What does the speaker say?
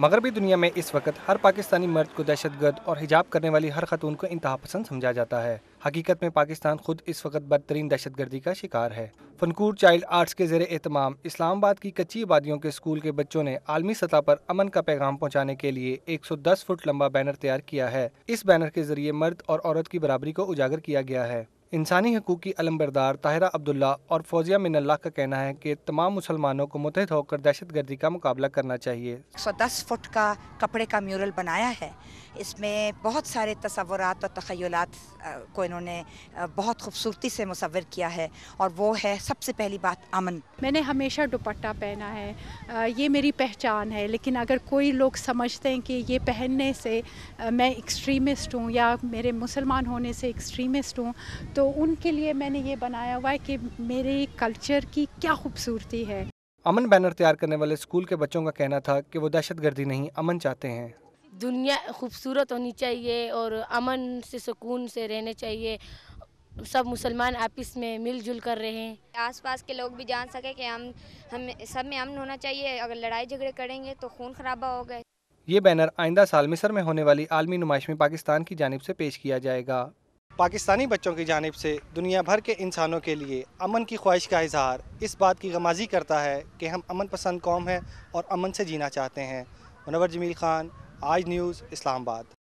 मगरबी दुनिया में इस वक्त हर पाकिस्तानी मर्द को दहशतगर्द और हिजाब करने वाली हर खतून को इंतहा पसंद समझा जाता है हकीकत में पाकिस्तान खुद इस वक्त बदतरीन दहशतगर्दी का शिकार है फनकूर चाइल्ड आर्ट्स के जेर एहतमाम इस्लामाबाद की कच्ची आबादियों के स्कूल के बच्चों ने आलमी सतह पर अमन का पैगाम पहुंचाने के लिए 110 फुट लंबा बैनर तैयार किया है इस बैनर के जरिए मर्द और औरत की बराबरी को उजागर किया गया है इंसानी हकूक़ की अलमबरदार ताहरा अब्दुल्ला और फौजिया मिनल्ला का कहना है कि तमाम मुसलमानों को मुतहद होकर दहशत गर्दी का मुकाबला करना चाहिए एक सौ दस फुट का कपड़े का म्यूरल बनाया है इसमें बहुत सारे तस्वरत और तखयलात को इन्होंने बहुत खूबसूरती से मुसवर किया है और वो है सबसे पहली बात अमन मैंने हमेशा दुपट्टा पहना है ये मेरी पहचान है लेकिन अगर कोई लोग समझते हैं कि ये पहनने से मैं एक्सट्रीमिस्ट हूँ या मेरे मुसलमान होने से एक्सट्रीमिस्ट हूँ तो उनके लिए मैंने ये बनाया हुआ है कि मेरे कल्चर की क्या खूबसूरती है अमन बैनर तैयार करने वाले स्कूल के बच्चों का कहना था कि वो दहशत गर्दी नहीं अमन चाहते हैं दुनिया खूबसूरत होनी चाहिए और अमन से सुकून से रहने चाहिए सब मुसलमान आपस में मिलजुल कर रहे हैं आसपास के लोग भी जान सके कि हम हम सब में अमन होना चाहिए अगर लड़ाई झगड़े करेंगे तो खून खराबा हो गए ये बैनर आइंदा साल मिसर में होने वाली आलमी नुमाइश में पाकिस्तान की जानब से पेश किया जाएगा पाकिस्तानी बच्चों की जानब से दुनिया भर के इंसानों के लिए अमन की ख्वाहिश का इजहार इस बात की गमाजी करता है कि हम अमन पसंद कौम हैं और अमन से जीना चाहते हैं मुनवर जमील ख़ान आज न्यूज़ इस्लामाबाद